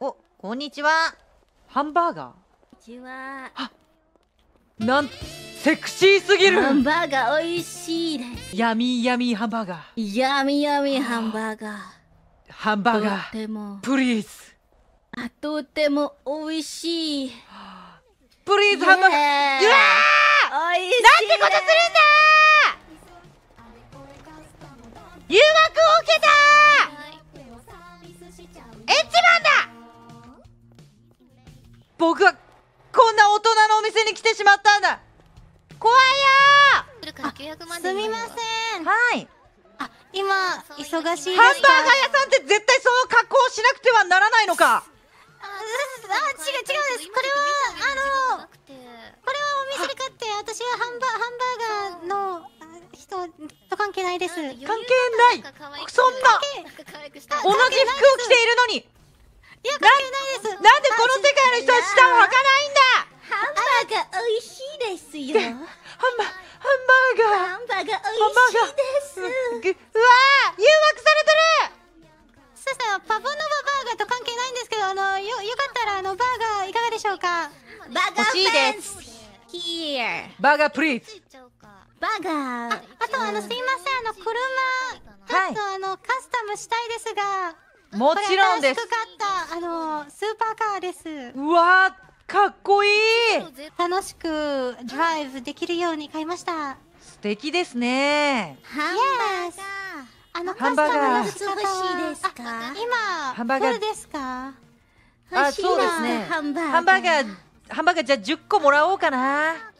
お、こんにちは。ハンバーガーこんにちは。なんセクシーすぎるハンバーガー美味しいですハンバーガーハンバーガーハンバーガーとてもプリーズあとても美味しいプリーズハンバーガーうわ美味しいなんてことするに来てしまったんだ怖いやすみませんはいあ今忙しいハンバーガー屋さんって絶対そう格好しなくてはならないのかああ違う違うですこれはあのこれはお店で買って私はハンバハンバーガーの人と関係ないです関係ないそんな同じ服を着ているのにいや関係ないですなんでこの世界の人は下を履かないよハンバハンバーガーハンバーガー美味しいですうわ誘惑されてるそうたらパボノババーガーと関係ないんですけどあのよよかったらあのバーガーいかがでしょうかバーガーフェンス Here バーガープリーズバーガーああとあのすいませんあの車はとあのカスタムしたいですがもちろんです。あのスーパーカーです。うわー。かっこいい楽しくドライブできるように買いました素敵ですねハンバーガーあのハンバーガー欲しいですか今ハンバーガーですかあそうですねハンバーガーハンバーガーじゃあ10個もらおうかなあありが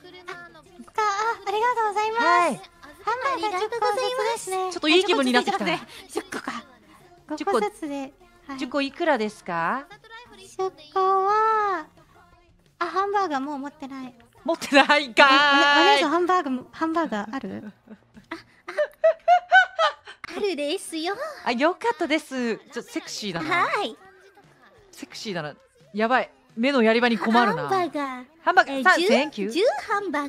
とうございます、はい、ハンバーガー10個ずつですねちょっといい気分になってきたね10個か5個ずつで、10個いくらですか10個はあハンバーガーもう持ってない持ってないかお姉さんハンバーガーハンバーガーある あああるですよあよかったですちょセクシーだなはいセクシーだなやばい目のやり場に困るなハンバーガーハンバーガー、えー、10ハンバーガ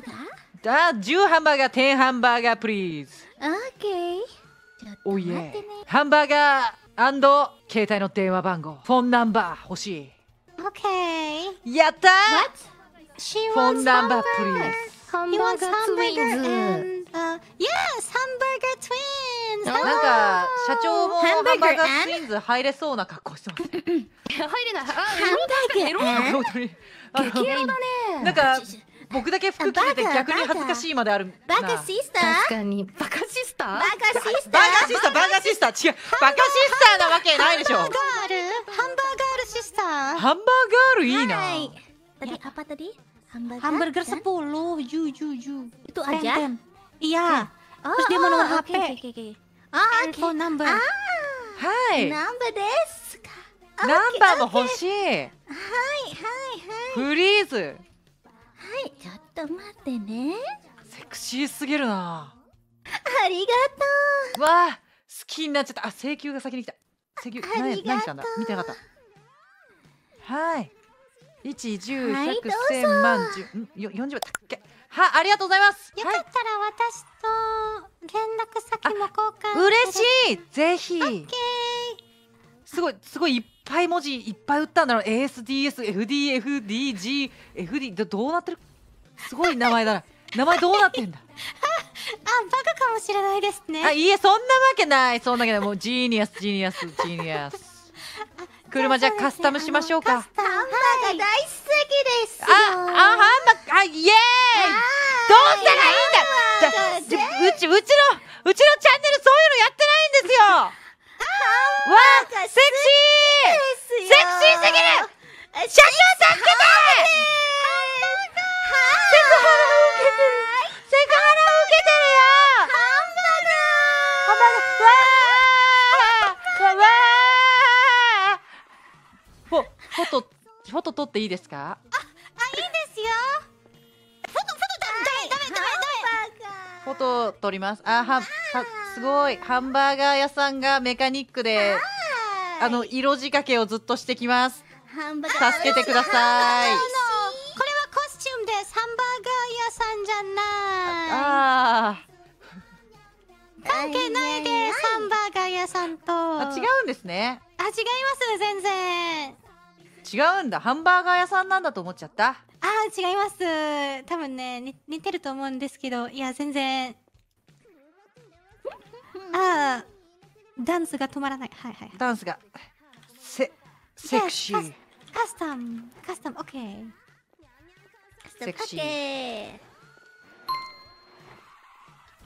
ーあ10ハンバーガー10ハンバーガープリーズ。オ e ケー。おょってね、ハンバーガー携帯の電話番号フォンナンバー欲しい Okay. やった What? She wants hamburger. Hamburger t w i n s yes, hamburger twins. なんか社長もハンバーガーズ入れそうな格好してます入れない。ハンバーガー。激エロだね。なんか。僕だけ服着てて逆に恥ずかしいまであるバカシスター確かにバカシスターバカシスターバカシスターバカシスター違うバカシスターなわけないでしょハンバーガールいいな。はい。パタディハンバーガー10、10、10。いや、あやあ、でも、ハッピー。ああ、フォンナンバー。はい。ナンバーですか。ナンバーも欲しい。はい、はい、はい。フリーズ。はい、ちょっと待ってね。セクシーすぎるな。ありがとう。わあ、好きになっちゃった。あ、請求が先に来た。請求、何したんだ見たかった。はい一十百千万十よ四十け。はありがとうございますよかったら私と連絡先も交換嬉しいぜひオッケー。すごいすごいいっぱい文字いっぱい打ったんだろう ASDSFDFDGFD どうなってるすごい名前だな 名前どうなってんだあバカかもしれないですねあいいえそんなわけないそんなわけないもうジーニアスジーニアスジーニアス車じゃカスタムしましょうか。ハンバーが大好きですあ、あ、ハンバーガー、イエーイどうしたらいいんだじゃ、うち、うちの、うちのチャンネルそういうのやってないんですよわセクシーセクシーすぎる社長助けてフォト撮っていいですかあ、あ、いいですよフォト、フォトダメ、ダメ、ダメ、ダメフォト撮りますあ、は、は、すごいハンバーガー屋さんがメカニックであの、色仕掛けをずっとしてきますハンバーガー助けてくださいこれはコスチュームですハンバーガー屋さんじゃないああ関係ないですハンバーガー屋さんとあ違うんですねあ違います全然違うんだハンバーガー屋さんなんだと思っちゃったあー違います多分ね似てると思うんですけどいや全然ああダンスが止まらないはいはい、はい、ダンスがセセクシーカスタムカスタムオッケーセクシー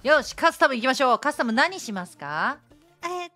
よしカスタムいきましょうカスタム何しますかえっ